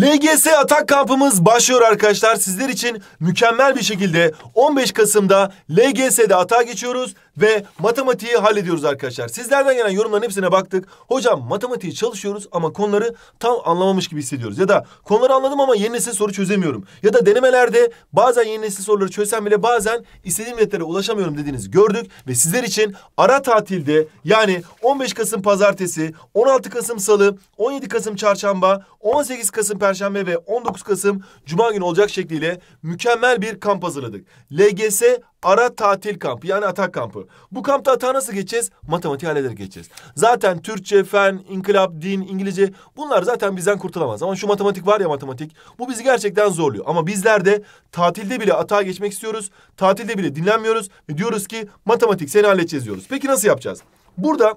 LGS Atak Kampımız başlıyor arkadaşlar. Sizler için mükemmel bir şekilde 15 Kasım'da LGS'de atağa geçiyoruz ve matematiği hallediyoruz arkadaşlar. Sizlerden gelen yorumların hepsine baktık. Hocam matematiği çalışıyoruz ama konuları tam anlamamış gibi hissediyoruz. Ya da konuları anladım ama yeni nesil soru çözemiyorum. Ya da denemelerde bazen yeni nesil soruları çözsem bile bazen istediğim netlere ulaşamıyorum dediğinizi gördük. Ve sizler için ara tatilde yani 15 Kasım pazartesi, 16 Kasım salı, 17 Kasım çarşamba, 18 Kasım perşembe ve 19 Kasım cuma günü olacak şekliyle mükemmel bir kamp hazırladık. LGS ara tatil kampı yani atak kampı. Bu kampta atağa nasıl geçeceğiz? Matematik halleder geçeceğiz. Zaten Türkçe, fen, inkılap, din, İngilizce bunlar zaten bizden kurtulamaz. Ama şu matematik var ya matematik bu bizi gerçekten zorluyor. Ama bizler de tatilde bile atağa geçmek istiyoruz. Tatilde bile dinlenmiyoruz ve diyoruz ki matematik seni halledeceğiz diyoruz. Peki nasıl yapacağız? Burada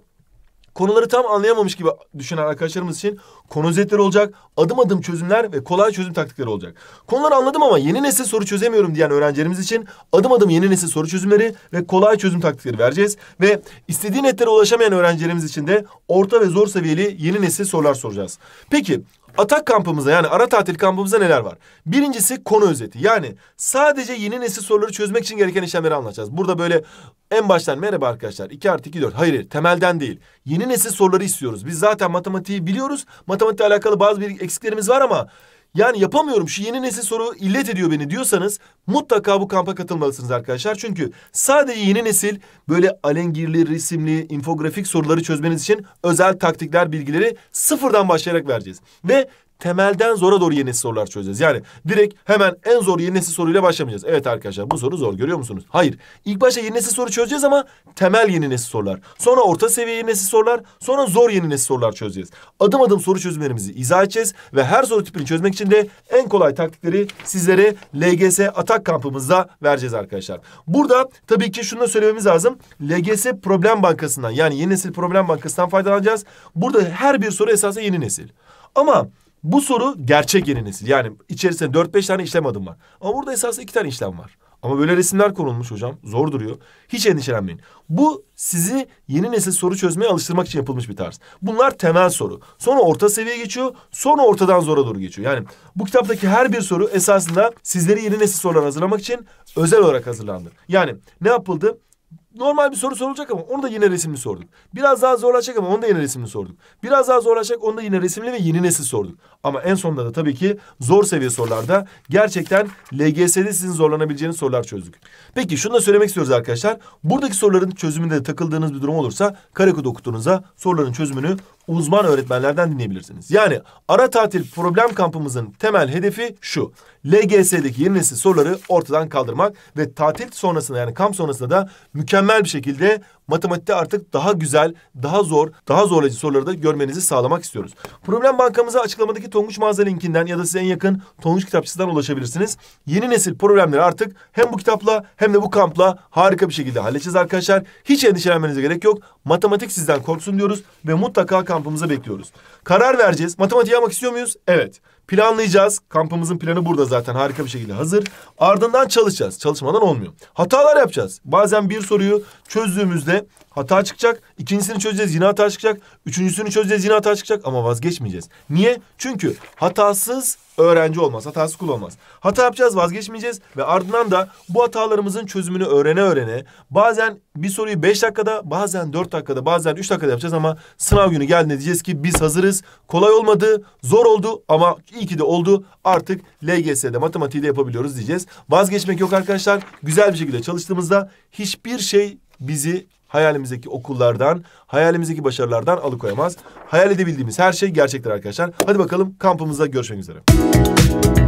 konuları tam anlayamamış gibi düşünen arkadaşlarımız için konu özetleri olacak, adım adım çözümler ve kolay çözüm taktikleri olacak. Konuları anladım ama yeni nesil soru çözemiyorum diyen öğrencilerimiz için adım adım yeni nesil soru çözümleri ve kolay çözüm taktikleri vereceğiz. Ve istediği netlere ulaşamayan öğrencilerimiz için de orta ve zor seviyeli yeni nesil sorular soracağız. Peki Atak kampımıza yani ara tatil kampımıza neler var? Birincisi konu özeti. Yani sadece yeni nesil soruları çözmek için gereken işlemleri anlatacağız. Burada böyle en baştan merhaba arkadaşlar 2 artı 2 4. Hayır, hayır temelden değil. Yeni nesil soruları istiyoruz. Biz zaten matematiği biliyoruz. Matematikle alakalı bazı bir eksiklerimiz var ama yani yapamıyorum şu yeni nesil soru illet ediyor beni diyorsanız mutlaka bu kampa katılmalısınız arkadaşlar. Çünkü sadece yeni nesil böyle alengirli, resimli, infografik soruları çözmeniz için özel taktikler, bilgileri sıfırdan başlayarak vereceğiz. Ve temelden zora doğru yeni nesil sorular çözeceğiz. Yani direkt hemen en zor yeni nesil soruyla başlamayacağız. Evet arkadaşlar bu soru zor görüyor musunuz? Hayır. İlk başta yeni nesil soru çözeceğiz ama temel yeni nesil sorular. Sonra orta seviye yeni nesil sorular. Sonra zor yeni nesil sorular çözeceğiz. Adım adım soru çözümlerimizi izah edeceğiz. Ve her soru tipini çözmek için de en kolay taktikleri sizlere LGS atak kampımızda vereceğiz arkadaşlar. Burada tabii ki şunu da söylememiz lazım. LGS problem bankasından yani yeni nesil problem bankasından faydalanacağız. Burada her bir soru esasen yeni nesil. Ama bu soru gerçek yeni nesil. Yani içerisinde dört beş tane işlem adım var. Ama burada esasında iki tane işlem var. Ama böyle resimler konulmuş hocam. Zor duruyor. Hiç endişelenmeyin. Bu sizi yeni nesil soru çözmeye alıştırmak için yapılmış bir tarz. Bunlar temel soru. Sonra orta seviyeye geçiyor. Sonra ortadan zora doğru geçiyor. Yani bu kitaptaki her bir soru esasında sizleri yeni nesil sorular hazırlamak için özel olarak hazırlandı. Yani ne yapıldı? normal bir soru sorulacak ama onu da yine resimli sorduk. Biraz daha zorlaşacak ama onu da yine resimli sorduk. Biraz daha zorlaşacak onu da yine resimli ve yeni nesil sorduk. Ama en sonunda da tabii ki zor seviye sorularda gerçekten LGS'de sizin zorlanabileceğiniz sorular çözdük. Peki şunu da söylemek istiyoruz arkadaşlar. Buradaki soruların çözümünde takıldığınız bir durum olursa karekod okuttuğunuzda soruların çözümünü uzman öğretmenlerden dinleyebilirsiniz. Yani ara tatil problem kampımızın temel hedefi şu. LGS'deki yeni nesil soruları ortadan kaldırmak ve tatil sonrasında yani kamp sonrasında da mükemmel bir şekilde matematikte artık daha güzel, daha zor, daha zorlayıcı soruları da görmenizi sağlamak istiyoruz. Problem bankamıza açıklamadaki Tonguç mağaza linkinden ya da size en yakın Tonguç kitapçısından ulaşabilirsiniz. Yeni nesil problemleri artık hem bu kitapla hem de bu kampla harika bir şekilde halledeceğiz arkadaşlar. Hiç endişelenmenize gerek yok. Matematik sizden korksun diyoruz ve mutlaka kampımıza bekliyoruz. Karar vereceğiz. Matematik yapmak istiyor muyuz? Evet. Planlayacağız. Kampımızın planı burada zaten harika bir şekilde hazır. Ardından çalışacağız. Çalışmadan olmuyor. Hatalar yapacağız. Bazen bir soruyu çözdüğümüzde çözmekte hata çıkacak. İkincisini çözeceğiz yine hata çıkacak. Üçüncüsünü çözeceğiz yine hata çıkacak ama vazgeçmeyeceğiz. Niye? Çünkü hatasız öğrenci olmaz. Hatasız kul olmaz. Hata yapacağız vazgeçmeyeceğiz ve ardından da bu hatalarımızın çözümünü öğrene öğrene bazen bir soruyu beş dakikada bazen dört dakikada bazen üç dakikada yapacağız ama sınav günü geldiğinde diyeceğiz ki biz hazırız. Kolay olmadı zor oldu ama iyi ki de oldu artık LGS'de matematiği de yapabiliyoruz diyeceğiz. Vazgeçmek yok arkadaşlar. Güzel bir şekilde çalıştığımızda hiçbir şey bizi hayalimizdeki okullardan, hayalimizdeki başarılardan alıkoyamaz. Hayal edebildiğimiz her şey gerçektir arkadaşlar. Hadi bakalım kampımızda görüşmek üzere.